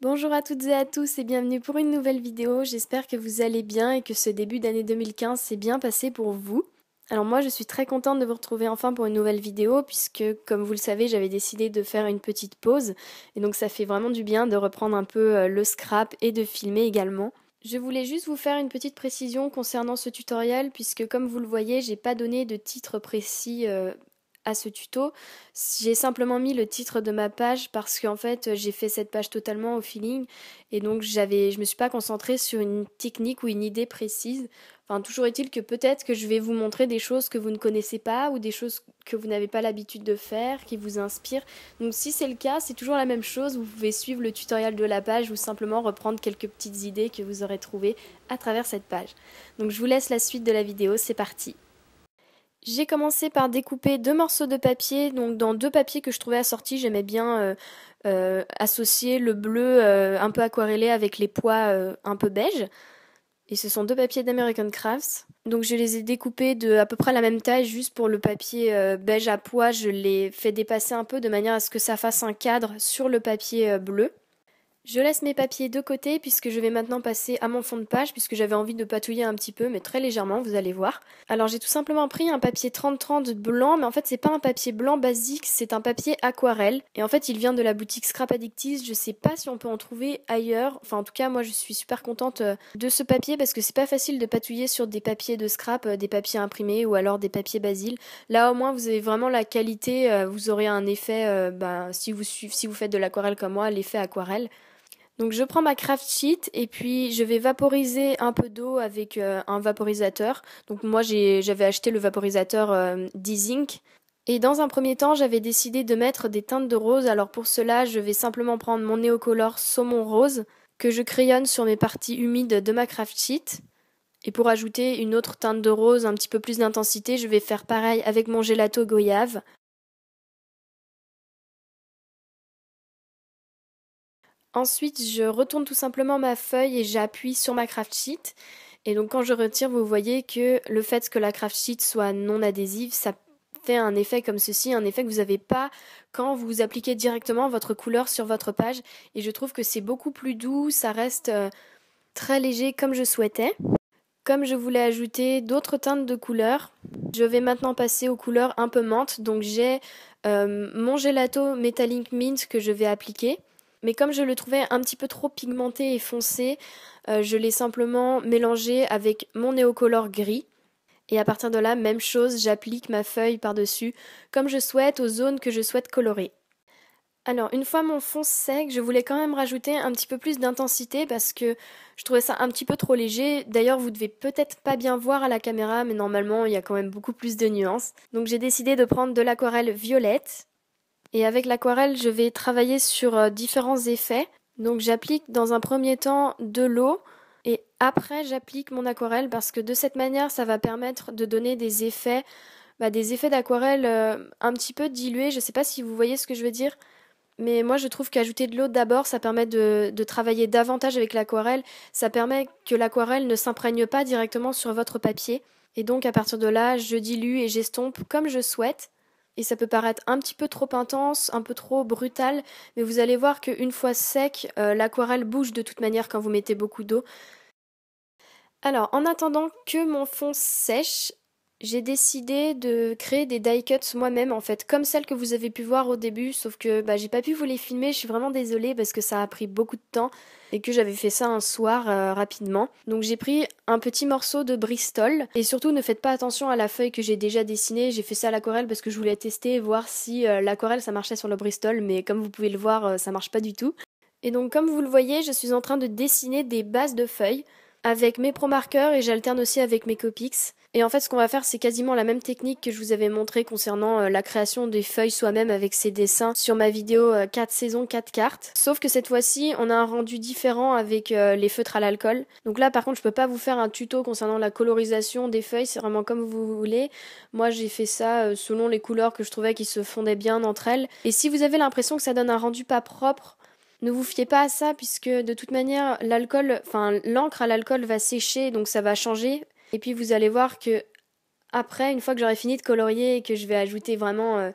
Bonjour à toutes et à tous et bienvenue pour une nouvelle vidéo. J'espère que vous allez bien et que ce début d'année 2015 s'est bien passé pour vous. Alors moi je suis très contente de vous retrouver enfin pour une nouvelle vidéo puisque comme vous le savez j'avais décidé de faire une petite pause et donc ça fait vraiment du bien de reprendre un peu euh, le scrap et de filmer également. Je voulais juste vous faire une petite précision concernant ce tutoriel puisque comme vous le voyez, j'ai pas donné de titre précis euh, à ce tuto. J'ai simplement mis le titre de ma page parce qu'en fait euh, j'ai fait cette page totalement au feeling et donc j'avais, je me suis pas concentrée sur une technique ou une idée précise. Enfin, toujours est-il que peut-être que je vais vous montrer des choses que vous ne connaissez pas ou des choses que vous n'avez pas l'habitude de faire, qui vous inspirent. Donc si c'est le cas, c'est toujours la même chose. Vous pouvez suivre le tutoriel de la page ou simplement reprendre quelques petites idées que vous aurez trouvées à travers cette page. Donc je vous laisse la suite de la vidéo, c'est parti. J'ai commencé par découper deux morceaux de papier, donc dans deux papiers que je trouvais assortis, j'aimais bien euh, euh, associer le bleu euh, un peu aquarellé avec les pois un peu beige. Et ce sont deux papiers d'American Crafts. Donc je les ai découpés de à peu près la même taille, juste pour le papier beige à pois, je les fais dépasser un peu de manière à ce que ça fasse un cadre sur le papier bleu. Je laisse mes papiers de côté puisque je vais maintenant passer à mon fond de page puisque j'avais envie de patouiller un petit peu mais très légèrement, vous allez voir. Alors j'ai tout simplement pris un papier 30-30 blanc mais en fait c'est pas un papier blanc basique, c'est un papier aquarelle et en fait il vient de la boutique Scrap Addictis, je sais pas si on peut en trouver ailleurs. Enfin en tout cas moi je suis super contente euh, de ce papier parce que c'est pas facile de patouiller sur des papiers de scrap, euh, des papiers imprimés ou alors des papiers basiles. Là au moins vous avez vraiment la qualité, euh, vous aurez un effet, bah, si, vous, si vous faites de l'aquarelle comme moi, l'effet aquarelle. Donc je prends ma craft sheet et puis je vais vaporiser un peu d'eau avec euh, un vaporisateur. Donc moi j'avais acheté le vaporisateur euh, De zinc Et dans un premier temps, j'avais décidé de mettre des teintes de rose. Alors pour cela, je vais simplement prendre mon néocolore saumon rose que je crayonne sur mes parties humides de ma craft sheet. Et pour ajouter une autre teinte de rose, un petit peu plus d'intensité, je vais faire pareil avec mon gelato goyave. Ensuite, je retourne tout simplement ma feuille et j'appuie sur ma craft sheet. Et donc quand je retire, vous voyez que le fait que la craft sheet soit non adhésive, ça fait un effet comme ceci, un effet que vous n'avez pas quand vous appliquez directement votre couleur sur votre page. Et je trouve que c'est beaucoup plus doux, ça reste euh, très léger comme je souhaitais. Comme je voulais ajouter d'autres teintes de couleurs, je vais maintenant passer aux couleurs un peu menthe. Donc j'ai euh, mon gelato metallic Mint que je vais appliquer. Mais comme je le trouvais un petit peu trop pigmenté et foncé, euh, je l'ai simplement mélangé avec mon néocolore gris. Et à partir de là, même chose, j'applique ma feuille par-dessus, comme je souhaite, aux zones que je souhaite colorer. Alors, une fois mon fond sec, je voulais quand même rajouter un petit peu plus d'intensité parce que je trouvais ça un petit peu trop léger. D'ailleurs, vous ne devez peut-être pas bien voir à la caméra, mais normalement, il y a quand même beaucoup plus de nuances. Donc, j'ai décidé de prendre de l'aquarelle violette et avec l'aquarelle, je vais travailler sur euh, différents effets. Donc j'applique dans un premier temps de l'eau et après j'applique mon aquarelle parce que de cette manière, ça va permettre de donner des effets, bah, des effets d'aquarelle euh, un petit peu dilués. Je ne sais pas si vous voyez ce que je veux dire. Mais moi, je trouve qu'ajouter de l'eau d'abord, ça permet de, travailler davantage avec l'aquarelle. Ça permet que l'aquarelle ne s'imprègne pas directement sur votre papier. Et donc, à partir de là, je dilue et j'estompe comme je souhaite et ça peut paraître un petit peu trop intense, un peu trop brutal, mais vous allez voir qu'une fois sec, euh, l'aquarelle bouge de toute manière quand vous mettez beaucoup d'eau. Alors, en attendant que mon fond sèche, j'ai décidé de créer des die cuts moi-même en fait, comme celles que vous avez pu voir au début, sauf que bah, j'ai pas pu vous les filmer, je suis vraiment désolée parce que ça a pris beaucoup de temps et que j'avais fait ça un soir euh, rapidement. Donc j'ai pris un petit morceau de Bristol et surtout ne faites pas attention à la feuille que j'ai déjà dessinée, j'ai fait ça à l'aquarelle parce que je voulais tester et voir si euh, l'aquarelle ça marchait sur le Bristol, mais comme vous pouvez le voir, euh, ça marche pas du tout. Et donc comme vous le voyez, je suis en train de dessiner des bases de feuilles avec mes pro marqueurs et j'alterne aussi avec mes Copics. Et en fait, ce qu'on va faire, c'est quasiment la même technique que je vous avais montré concernant euh, la création des feuilles soi-même avec ces dessins sur ma vidéo 4 euh, saisons, 4 cartes. Sauf que cette fois-ci, on a un rendu différent avec euh, les feutres à l'alcool. Donc là, par contre, je peux pas vous faire un tuto concernant la colorisation des feuilles, c'est vraiment comme vous voulez. Moi, j'ai fait ça selon les couleurs que je trouvais qui se fondaient bien entre elles. Et si vous avez l'impression que ça donne un rendu pas propre, ne vous fiez pas à ça puisque de toute manière l'alcool, enfin l'encre à l'alcool va sécher donc ça va changer et puis vous allez voir que après, une fois que j'aurai fini de colorier et que je vais ajouter vraiment euh,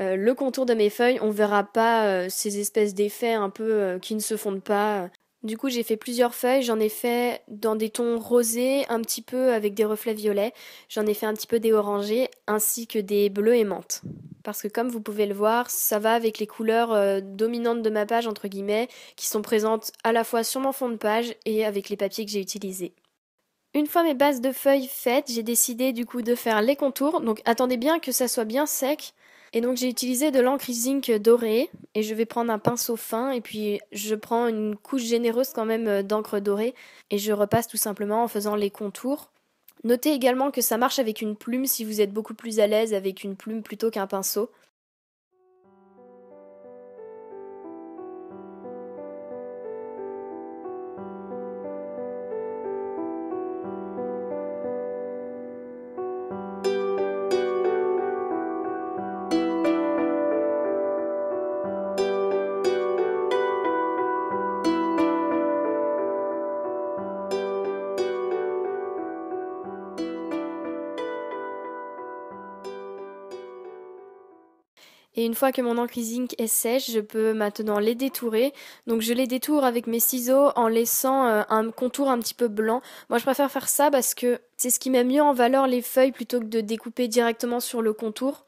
euh, le contour de mes feuilles, on verra pas euh, ces espèces d'effets un peu qui ne se fondent pas. Du coup, j'ai fait plusieurs feuilles, j'en ai fait dans des tons rosés, un petit peu avec des reflets violets, j'en ai fait un petit peu des orangés, ainsi que des bleus aimantes. Parce que comme vous pouvez le voir, ça va avec les couleurs dominantes de ma page, entre guillemets, qui sont présentes à la fois sur mon fond de page et avec les papiers que j'ai utilisés. Une fois mes bases de feuilles faites, j'ai décidé du coup de faire les contours. Donc attendez bien que ça soit bien sec. Et donc j'ai utilisé de l'encre zinc dorée et je vais prendre un pinceau fin et puis je prends une couche généreuse quand même euh, d'encre dorée et je repasse tout simplement en faisant les contours. Notez également que ça marche avec une plume si vous êtes beaucoup plus à l'aise avec une plume plutôt qu'un pinceau. Et une fois que mon encre est sèche, je peux maintenant les détourer. Donc je les détoure avec mes ciseaux en laissant euh, un contour un petit peu blanc. Moi je préfère faire ça parce que c'est ce qui met mieux en valeur les feuilles plutôt que de découper directement sur le contour.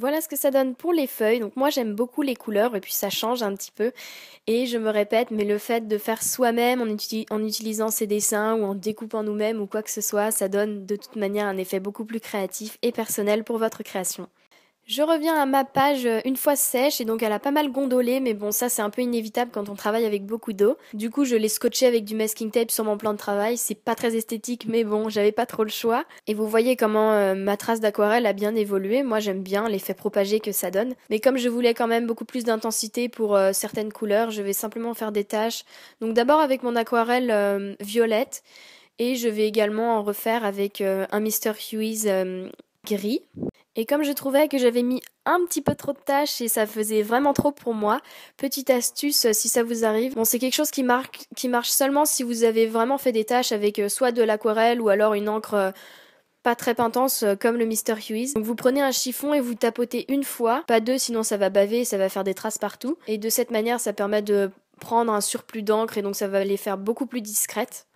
Voilà ce que ça donne pour les feuilles. Donc moi j'aime beaucoup les couleurs et puis ça change un petit peu. Et je me répète, mais le fait de faire soi-même en, en, utilisant ses dessins ou en découpant nous-mêmes ou quoi que ce soit, ça donne de toute manière un effet beaucoup plus créatif et personnel pour votre création. Je reviens à ma page euh, une fois sèche et donc elle a pas mal gondolé mais bon ça c'est un peu inévitable quand on travaille avec beaucoup d'eau. Du coup je l'ai scotché avec du masking tape sur mon plan de travail, c'est pas très esthétique mais bon j'avais pas trop le choix. Et vous voyez comment euh, ma trace d'aquarelle a bien évolué, moi j'aime bien l'effet propagé que ça donne. Mais comme je voulais quand même beaucoup plus d'intensité pour euh, certaines couleurs je vais simplement faire des tâches. Donc d'abord avec mon aquarelle violette et je vais également en refaire avec un Mr. Hughes gris. Et comme je trouvais que j'avais mis un petit peu trop de tâches et ça faisait vraiment trop pour moi, petite astuce euh, si ça vous arrive, bon c'est quelque chose qui, marche seulement si vous avez vraiment fait des tâches avec euh, soit de l'aquarelle ou alors une encre euh, pas très intense comme le Mr. Hughes. Donc vous prenez un chiffon et vous tapotez une fois, pas deux sinon ça va baver et ça va faire des traces partout. Et de cette manière ça permet de prendre un surplus d'encre et donc ça va les faire beaucoup plus discrètes.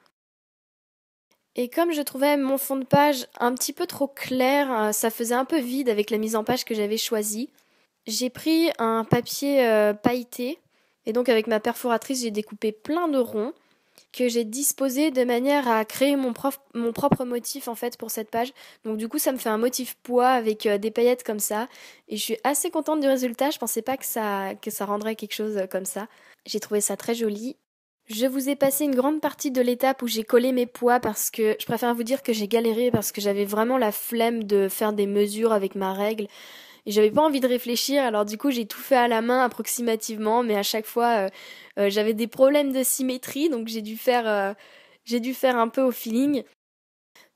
Et comme je trouvais mon fond de page un petit peu trop clair, euh, ça faisait un peu vide avec la mise en page que j'avais choisie, j'ai pris un papier euh, pailleté et donc avec ma perforatrice j'ai découpé plein de ronds que j'ai disposés de manière à créer mon, propre motif en fait pour cette page. Donc du coup ça me fait un motif poids avec euh, des paillettes comme ça et je suis assez contente du résultat, je pensais pas que ça rendrait quelque chose comme ça. J'ai trouvé ça très joli je vous ai passé une grande partie de l'étape où j'ai collé mes poids parce que je préfère vous dire que j'ai galéré parce que j'avais vraiment la flemme de faire des mesures avec ma règle. Et j'avais pas envie de réfléchir, alors du coup j'ai tout fait à la main approximativement, mais à chaque fois euh, euh, j'avais des problèmes de symétrie, donc j'ai dû faire euh, j'ai dû faire un peu au feeling.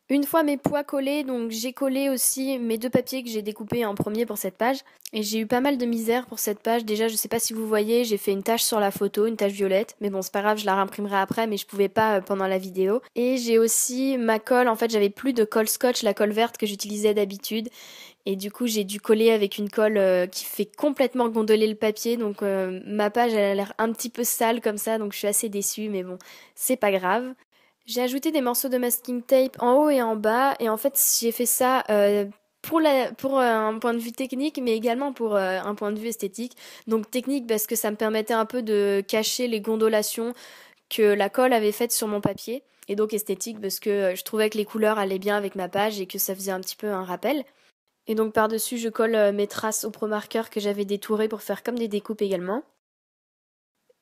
Une fois mes poids collés, donc j'ai collé aussi mes deux papiers que j'ai découpés en premier pour cette page. Et j'ai eu pas mal de misère pour cette page. Déjà, je sais pas si vous voyez, j'ai fait une tache sur la photo, une tache violette. Mais bon, c'est pas grave, je la réimprimerai après, mais je pouvais pas euh, pendant la vidéo. Et j'ai aussi ma colle, en fait, j'avais plus de colle scotch, la colle verte que j'utilisais d'habitude. Et du coup, j'ai dû coller avec une colle euh, qui fait complètement gondoler le papier. Donc, euh, ma page, elle a l'air un petit peu sale comme ça. Donc, je suis assez déçue. Mais bon, c'est pas grave. J'ai ajouté des morceaux de masking tape en haut et en bas, et en fait j'ai fait ça euh, pour, euh, un point de vue technique, mais également pour euh, un point de vue esthétique. Donc technique parce que ça me permettait un peu de cacher les gondolations que la colle avait faites sur mon papier, et donc esthétique parce que je trouvais que les couleurs allaient bien avec ma page et que ça faisait un petit peu un rappel. Et donc par-dessus je colle mes traces au promarqueur que j'avais détouré pour faire comme des découpes également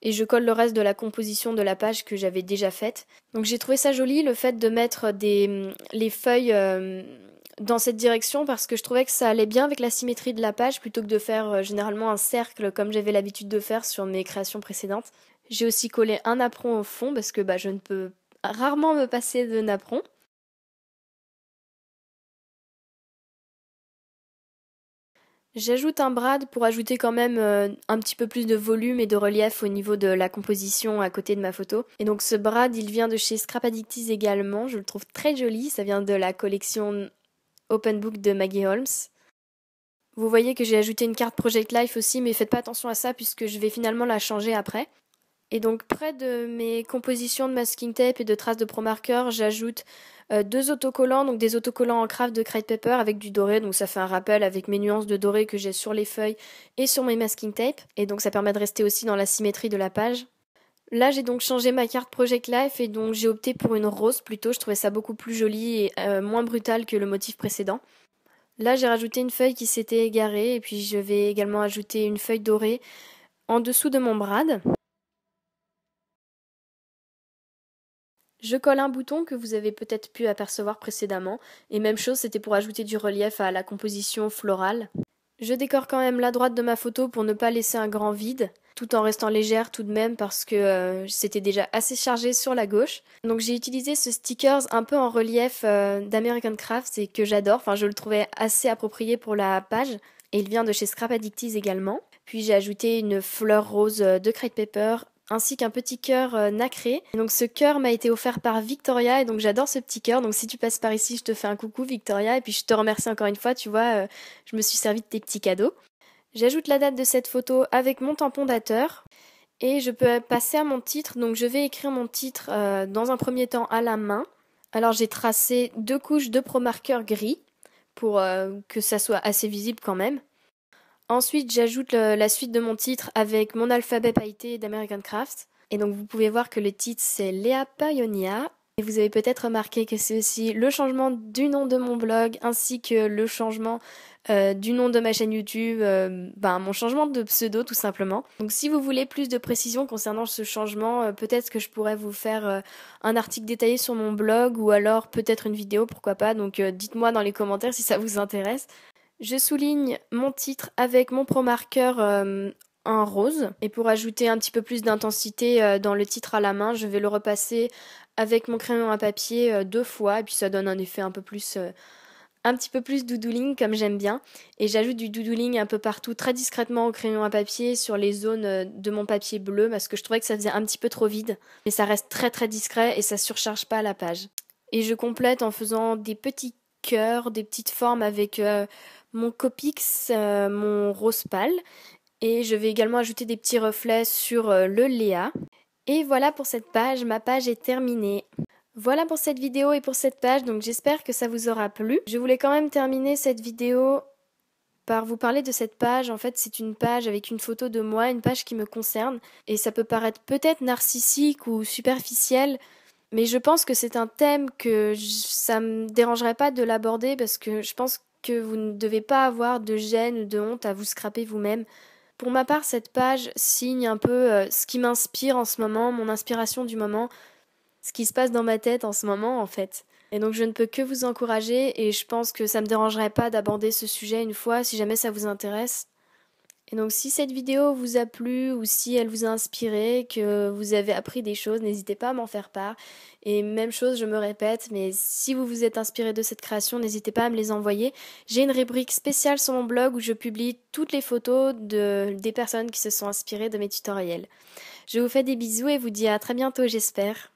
et je colle le reste de la composition de la page que j'avais déjà faite. Donc j'ai trouvé ça joli le fait de mettre des, mm, les feuilles euh, dans cette direction parce que je trouvais que ça allait bien avec la symétrie de la page plutôt que de faire euh, généralement un cercle comme j'avais l'habitude de faire sur mes créations précédentes. J'ai aussi collé un apron au fond parce que bah, je ne peux rarement me passer de napperon. J'ajoute un brad pour ajouter quand même euh, un petit peu plus de volume et de relief au niveau de la composition à côté de ma photo. Et donc ce brad, il vient de chez Scrap également, je le trouve très joli, ça vient de la collection Open Book de Maggie Holmes. Vous voyez que j'ai ajouté une carte Project Life aussi, mais faites pas attention à ça puisque je vais finalement la changer après. Et donc près de mes compositions de masking tape et de traces de Promarker, j'ajoute euh, deux autocollants, donc des autocollants en craft de Crate Paper avec du doré, donc ça fait un rappel avec mes nuances de doré que j'ai sur les feuilles et sur mes masking tape, et donc ça permet de rester aussi dans la symétrie de la page. Là, j'ai donc changé ma carte Project Life et donc j'ai opté pour une rose plutôt. Je trouvais ça beaucoup plus joli et euh, moins brutal que le motif précédent. Là, j'ai rajouté une feuille qui s'était égarée et puis je vais également ajouter une feuille dorée en dessous de mon brad. Je colle un bouton que vous avez peut-être pu apercevoir précédemment, et même chose, c'était pour ajouter du relief à la composition florale. Je décore quand même la droite de ma photo pour ne pas laisser un grand vide, tout en restant légère tout de même parce que euh, c'était déjà assez chargé sur la gauche. Donc j'ai utilisé ce stickers un peu en relief euh, d'American Crafts et que j'adore, enfin je le trouvais assez approprié pour la page. Et il vient de chez Scrap Addicties également. Puis j'ai ajouté une fleur rose de Crate Paper ainsi qu'un petit cœur euh, nacré. donc ce cœur m'a été offert par Victoria et donc j'adore ce petit cœur. Donc si tu passes par ici, je te fais un coucou Victoria et puis je te remercie encore une fois, tu vois, euh, je me suis servi de tes petits cadeaux. J'ajoute la date de cette photo avec mon tampon dateur et je peux passer à mon titre. Donc je vais écrire mon titre euh, dans un premier temps à la main. Alors j'ai tracé deux couches de promarqueur gris pour que ça soit assez visible quand même. Ensuite, j'ajoute la suite de mon titre avec mon alphabet pailleté d'American Craft. Et donc, vous pouvez voir que le titre, c'est Léa Payonia. Et vous avez peut-être remarqué que c'est aussi le changement du nom de mon blog ainsi que le changement euh, du nom de ma chaîne YouTube, euh, ben, mon changement de pseudo tout simplement. Donc si vous voulez plus de précisions concernant ce changement, euh, peut-être que je pourrais vous faire un article détaillé sur mon blog ou alors peut-être une vidéo, pourquoi pas. Donc dites-moi dans les commentaires si ça vous intéresse. Je souligne mon titre avec mon pro-marqueur en euh, rose. Et pour ajouter un petit peu plus d'intensité euh, dans le titre à la main, je vais le repasser avec mon crayon à papier euh, deux fois. Et puis ça donne un effet un peu plus. un petit peu plus doudouling comme j'aime bien et j'ajoute du doudouling un peu partout très discrètement au crayon à papier sur les zones de mon papier bleu parce que je trouvais que ça faisait un petit peu trop vide mais ça reste très très discret et ça surcharge pas la page et je complète en faisant des petits cœurs, des petites formes avec mon Copix, euh, mon rose pâle. Et je vais également ajouter des petits reflets sur euh, le Léa. Et voilà pour cette page, ma page est terminée. Voilà pour cette vidéo et pour cette page, donc j'espère que ça vous aura plu. Je voulais quand même terminer cette vidéo par vous parler de cette page. En fait, c'est une page avec une photo de moi, une page qui me concerne. Et ça peut paraître peut-être narcissique ou superficiel, mais je pense que c'est un thème que ça me dérangerait pas de l'aborder parce que je pense que vous ne devez pas avoir de gêne ou de honte à vous scraper vous-même. Pour ma part, cette page signe un peu euh, ce qui m'inspire en ce moment, mon inspiration du moment, ce qui se passe dans ma tête en ce moment en fait. Et donc je ne peux que vous encourager et je pense que ça ne me dérangerait pas d'aborder ce sujet une fois si jamais ça vous intéresse. Et donc si cette vidéo vous a plu ou si elle vous a inspiré, que vous avez appris des choses, n'hésitez pas à m'en faire part. Et même chose, je me répète, mais si vous vous êtes inspiré de cette création, n'hésitez pas à me les envoyer. J'ai une rubrique spéciale sur mon blog où je publie toutes les photos de, des personnes qui se sont inspirées de mes tutoriels. Je vous fais des bisous et vous dis à très bientôt, j'espère.